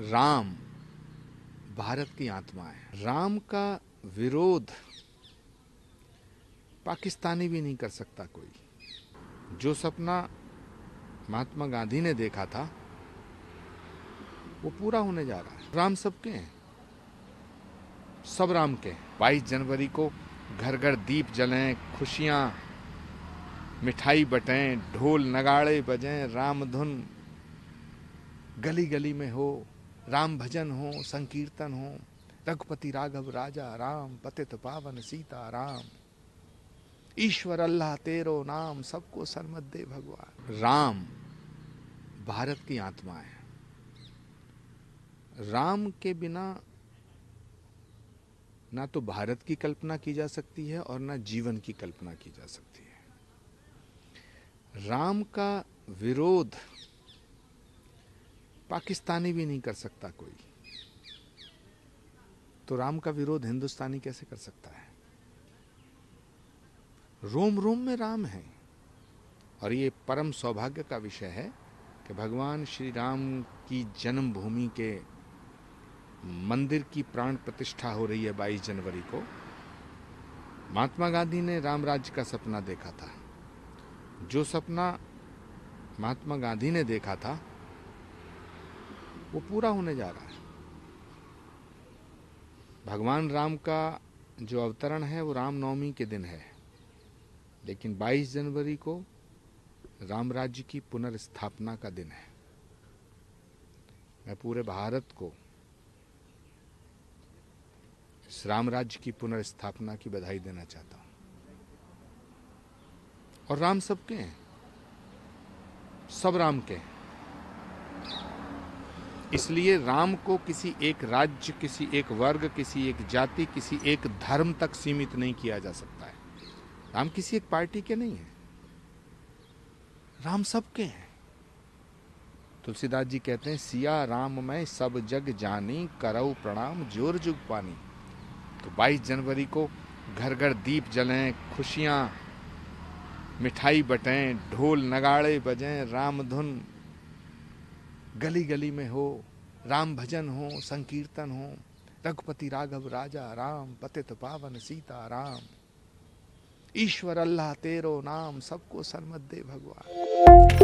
राम भारत की आत्मा है राम का विरोध पाकिस्तानी भी नहीं कर सकता कोई जो सपना महात्मा गांधी ने देखा था वो पूरा होने जा रहा है राम सबके हैं सब राम के हैं बाईस जनवरी को घर घर दीप जलें खुशियां मिठाई बटें ढोल नगाड़े बजें रामधुन गली गली में हो राम भजन हो संकीर्तन हो रघुपति राघव राजा राम पतित पावन सीता राम ईश्वर अल्लाह तेरो नाम सबको सरमत दे भगवान राम भारत की आत्मा है राम के बिना ना तो भारत की कल्पना की जा सकती है और ना जीवन की कल्पना की जा सकती है राम का विरोध पाकिस्तानी भी नहीं कर सकता कोई तो राम का विरोध हिंदुस्तानी कैसे कर सकता है रोम रोम में राम है और ये परम सौभाग्य का विषय है कि भगवान श्री राम की जन्मभूमि के मंदिर की प्राण प्रतिष्ठा हो रही है 22 जनवरी को महात्मा गांधी ने राम राज्य का सपना देखा था जो सपना महात्मा गांधी ने देखा था वो पूरा होने जा रहा है भगवान राम का जो अवतरण है वो रामनवमी के दिन है लेकिन 22 जनवरी को राम राज्य की पुनर्स्थापना का दिन है मैं पूरे भारत को इस राम राज्य की पुनर्स्थापना की बधाई देना चाहता हूँ और राम सबके हैं सब राम के हैं इसलिए राम को किसी एक राज्य किसी एक वर्ग किसी एक जाति किसी एक धर्म तक सीमित नहीं किया जा सकता है राम किसी एक पार्टी के नहीं है राम सबके हैं तुलसीदास जी कहते हैं सिया राम मैं सब जग जानी करऊ प्रणाम जोर जुग पानी तो 22 जनवरी को घर घर दीप जलें खुशियां मिठाई बटें ढोल नगाड़े बजें रामधुन गली गली में हो राम भजन हो संकीर्तन हो रघुपति राघव राजा राम पतित पावन सीता राम ईश्वर अल्लाह तेरो नाम सबको सन्मत दे भगवान